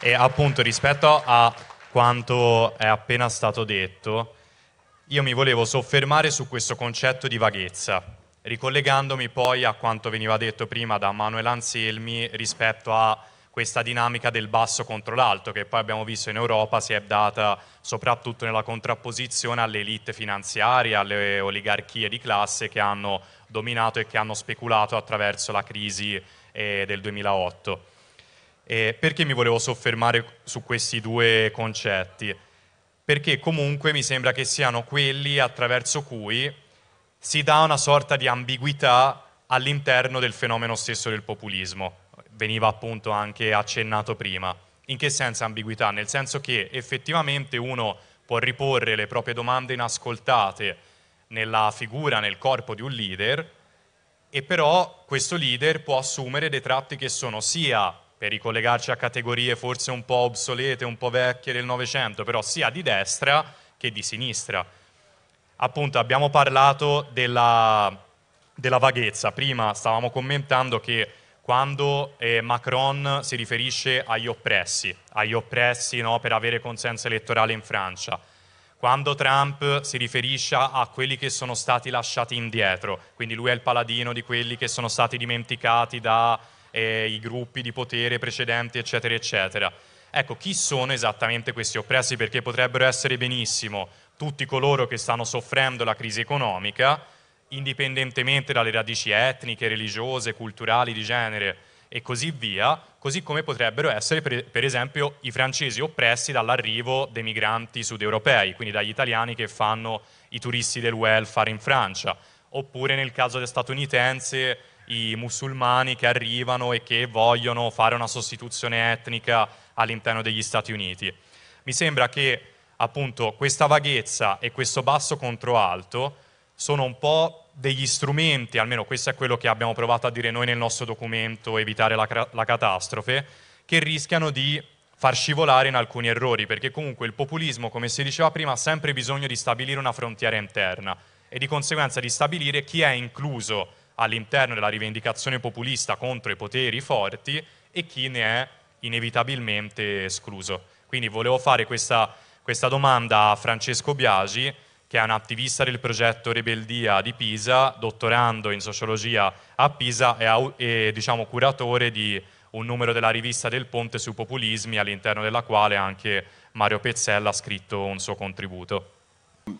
E appunto rispetto a quanto è appena stato detto, io mi volevo soffermare su questo concetto di vaghezza, ricollegandomi poi a quanto veniva detto prima da Manuel Anselmi rispetto a questa dinamica del basso contro l'alto che poi abbiamo visto in Europa si è data soprattutto nella contrapposizione alle elite finanziarie, alle oligarchie di classe che hanno dominato e che hanno speculato attraverso la crisi eh, del 2008. E perché mi volevo soffermare su questi due concetti? Perché comunque mi sembra che siano quelli attraverso cui si dà una sorta di ambiguità all'interno del fenomeno stesso del populismo. Veniva appunto anche accennato prima. In che senso ambiguità? Nel senso che effettivamente uno può riporre le proprie domande inascoltate nella figura, nel corpo di un leader, e però questo leader può assumere dei tratti che sono sia per ricollegarci a categorie forse un po' obsolete, un po' vecchie del Novecento, però sia di destra che di sinistra. Appunto abbiamo parlato della, della vaghezza, prima stavamo commentando che quando eh, Macron si riferisce agli oppressi, agli oppressi no, per avere consenso elettorale in Francia, quando Trump si riferisce a quelli che sono stati lasciati indietro, quindi lui è il paladino di quelli che sono stati dimenticati da eh, i gruppi di potere precedenti, eccetera, eccetera. Ecco, chi sono esattamente questi oppressi? Perché potrebbero essere benissimo tutti coloro che stanno soffrendo la crisi economica, indipendentemente dalle radici etniche, religiose, culturali, di genere e così via, così come potrebbero essere per, per esempio i francesi oppressi dall'arrivo dei migranti sudeuropei, quindi dagli italiani che fanno i turisti del welfare in Francia, oppure nel caso statunitense i musulmani che arrivano e che vogliono fare una sostituzione etnica all'interno degli Stati Uniti. Mi sembra che appunto questa vaghezza e questo basso contro alto sono un po' degli strumenti, almeno questo è quello che abbiamo provato a dire noi nel nostro documento Evitare la, la catastrofe, che rischiano di far scivolare in alcuni errori, perché comunque il populismo, come si diceva prima, ha sempre bisogno di stabilire una frontiera interna e di conseguenza di stabilire chi è incluso all'interno della rivendicazione populista contro i poteri forti e chi ne è inevitabilmente escluso. Quindi volevo fare questa, questa domanda a Francesco Biagi, che è un attivista del progetto Rebeldia di Pisa, dottorando in sociologia a Pisa e, e diciamo, curatore di un numero della rivista del Ponte sui populismi, all'interno della quale anche Mario Pezzella ha scritto un suo contributo.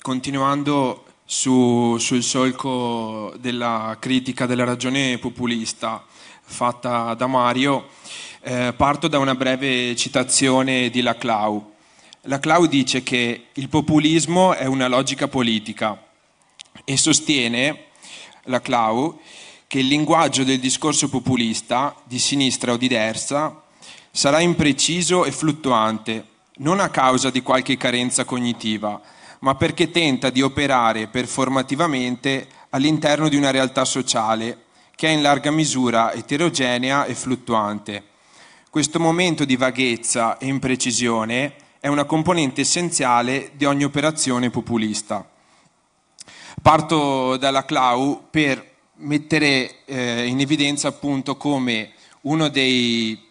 Continuando su, sul solco della critica della ragione populista fatta da Mario, eh, parto da una breve citazione di Laclau. Laclau dice che il populismo è una logica politica e sostiene, Laclau, che il linguaggio del discorso populista, di sinistra o di destra, sarà impreciso e fluttuante, non a causa di qualche carenza cognitiva, ma perché tenta di operare performativamente all'interno di una realtà sociale che è in larga misura eterogenea e fluttuante. Questo momento di vaghezza e imprecisione è una componente essenziale di ogni operazione populista. Parto dalla Clau per mettere eh, in evidenza appunto come uno dei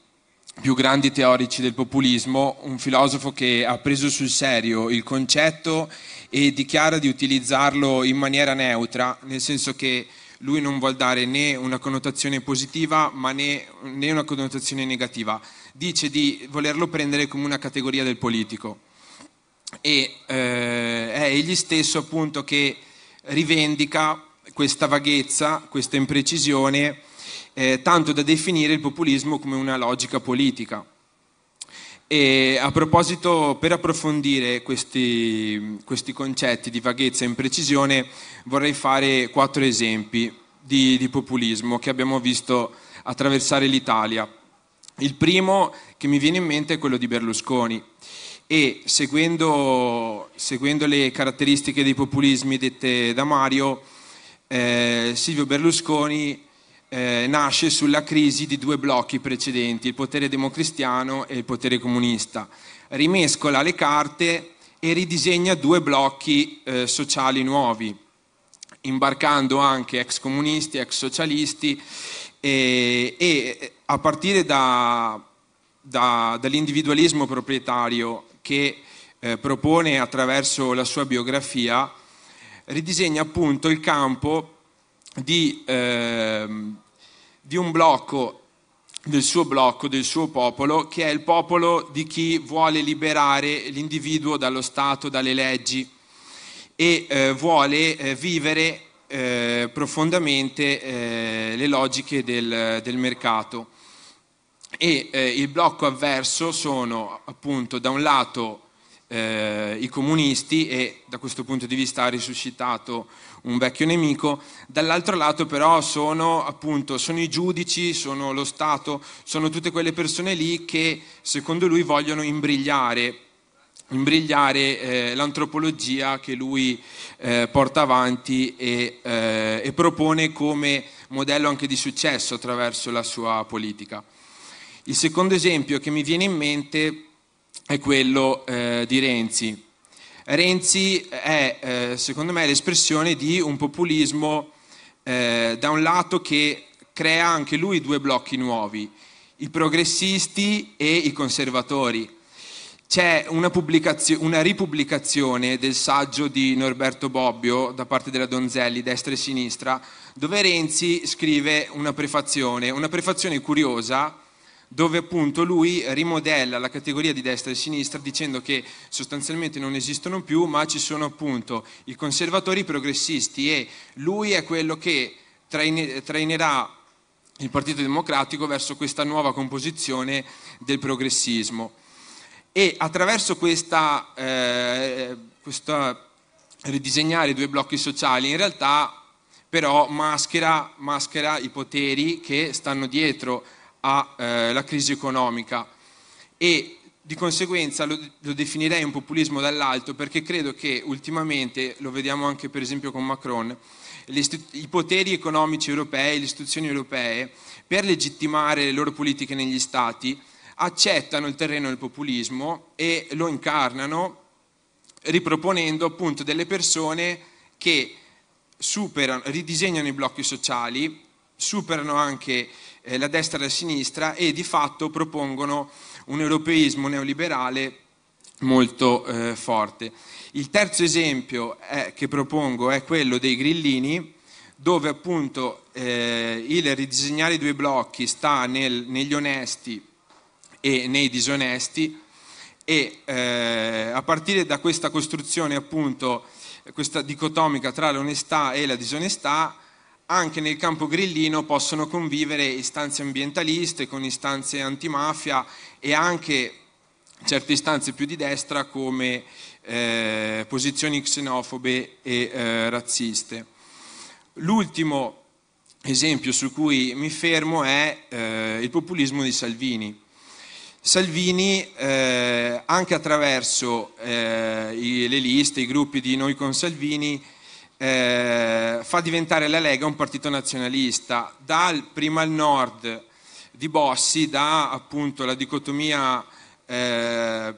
più grandi teorici del populismo, un filosofo che ha preso sul serio il concetto e dichiara di utilizzarlo in maniera neutra, nel senso che lui non vuol dare né una connotazione positiva ma né, né una connotazione negativa, dice di volerlo prendere come una categoria del politico e eh, è egli stesso appunto che rivendica questa vaghezza, questa imprecisione eh, tanto da definire il populismo come una logica politica. E a proposito, per approfondire questi, questi concetti di vaghezza e imprecisione, vorrei fare quattro esempi di, di populismo che abbiamo visto attraversare l'Italia. Il primo che mi viene in mente è quello di Berlusconi e seguendo, seguendo le caratteristiche dei populismi dette da Mario, eh, Silvio Berlusconi eh, nasce sulla crisi di due blocchi precedenti, il potere democristiano e il potere comunista. Rimescola le carte e ridisegna due blocchi eh, sociali nuovi, imbarcando anche ex comunisti, ex socialisti e, e eh, a partire da, da, dall'individualismo proprietario che eh, propone attraverso la sua biografia, ridisegna appunto il campo di, eh, di un blocco del suo blocco, del suo popolo, che è il popolo di chi vuole liberare l'individuo dallo Stato, dalle leggi e eh, vuole eh, vivere eh, profondamente eh, le logiche del, del mercato. E eh, il blocco avverso sono appunto da un lato eh, i comunisti e da questo punto di vista ha risuscitato un vecchio nemico, dall'altro lato però sono appunto sono i giudici, sono lo Stato, sono tutte quelle persone lì che secondo lui vogliono imbrigliare, imbrigliare eh, l'antropologia che lui eh, porta avanti e, eh, e propone come modello anche di successo attraverso la sua politica. Il secondo esempio che mi viene in mente è quello eh, di Renzi. Renzi è, eh, secondo me, l'espressione di un populismo, eh, da un lato, che crea anche lui due blocchi nuovi, i progressisti e i conservatori. C'è una, una ripubblicazione del saggio di Norberto Bobbio da parte della Donzelli, destra e sinistra, dove Renzi scrive una prefazione, una prefazione curiosa, dove appunto lui rimodella la categoria di destra e sinistra dicendo che sostanzialmente non esistono più, ma ci sono appunto i conservatori i progressisti e lui è quello che trainerà il Partito Democratico verso questa nuova composizione del progressismo. E attraverso questa, eh, questa ridisegnare i due blocchi sociali, in realtà però maschera, maschera i poteri che stanno dietro alla eh, crisi economica e di conseguenza lo, lo, definirei un populismo dall'alto perché credo che ultimamente, lo vediamo anche per esempio con Macron, i poteri economici europei, le istituzioni europee, per legittimare le loro politiche negli stati, accettano il terreno del populismo e lo incarnano riproponendo appunto delle persone che superano, ridisegnano i blocchi sociali, superano anche eh, la destra e la sinistra e di fatto propongono un europeismo neoliberale molto eh, forte. Il terzo esempio è, eh, che propongo è quello dei grillini, dove appunto eh, il ridisegnare i due blocchi sta nel, negli onesti e nei disonesti e eh, a partire da questa costruzione appunto, eh, questa dicotomica tra l'onestà e la disonestà, anche nel campo grillino possono convivere istanze ambientaliste con istanze antimafia e anche certe istanze più di destra come eh, posizioni xenofobe e eh, razziste. L'ultimo esempio su cui mi fermo è eh, il populismo di Salvini. Salvini, eh, anche attraverso eh, i, le liste, i gruppi di Noi con Salvini, eh, fa diventare la Lega un partito nazionalista, dal prima al nord di Bossi, da appunto la dicotomia eh,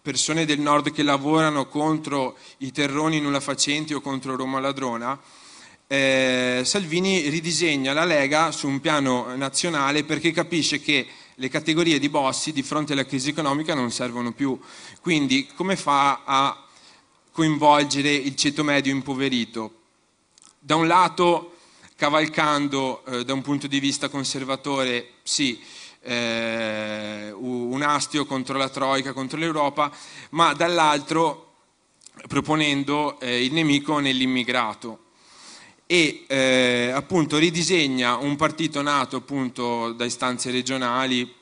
persone del nord che lavorano contro i terroni nulla facenti o contro Roma ladrona, eh, Salvini ridisegna la Lega su un piano nazionale perché capisce che le categorie di Bossi di fronte alla crisi economica non servono più. Quindi come fa a coinvolgere il ceto medio impoverito. Da un lato, cavalcando eh, da un punto di vista conservatore, sì, eh, un astio contro la Troica, contro l'Europa, ma dall'altro proponendo eh, il nemico nell'immigrato e eh, appunto ridisegna un partito nato appunto da istanze regionali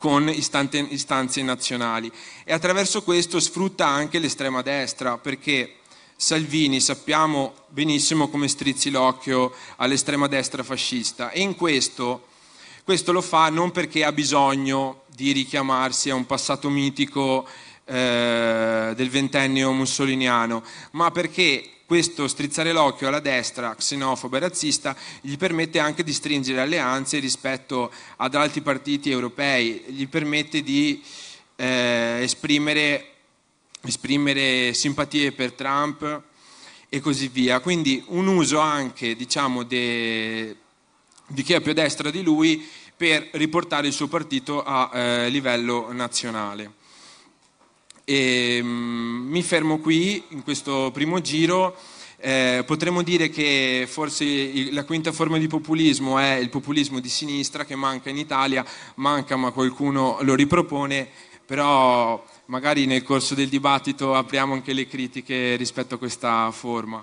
con istanze nazionali e attraverso questo sfrutta anche l'estrema destra perché Salvini sappiamo benissimo come strizzi l'occhio all'estrema destra fascista e in questo, questo lo fa non perché ha bisogno di richiamarsi a un passato mitico eh, del ventennio mussoliniano, ma perché questo strizzare l'occhio alla destra, xenofoba e razzista, gli permette anche di stringere alleanze rispetto ad altri partiti europei, gli permette di eh, esprimere, esprimere simpatie per Trump e così via. Quindi un uso anche diciamo, de, di chi è più a destra di lui per riportare il suo partito a eh, livello nazionale. E, ehm, mh, mi fermo qui in questo primo giro. Eh, potremmo dire che forse il, la quinta forma di populismo è il populismo di sinistra che manca in Italia, manca ma qualcuno lo ripropone, però magari nel corso del dibattito apriamo anche le critiche rispetto a questa forma.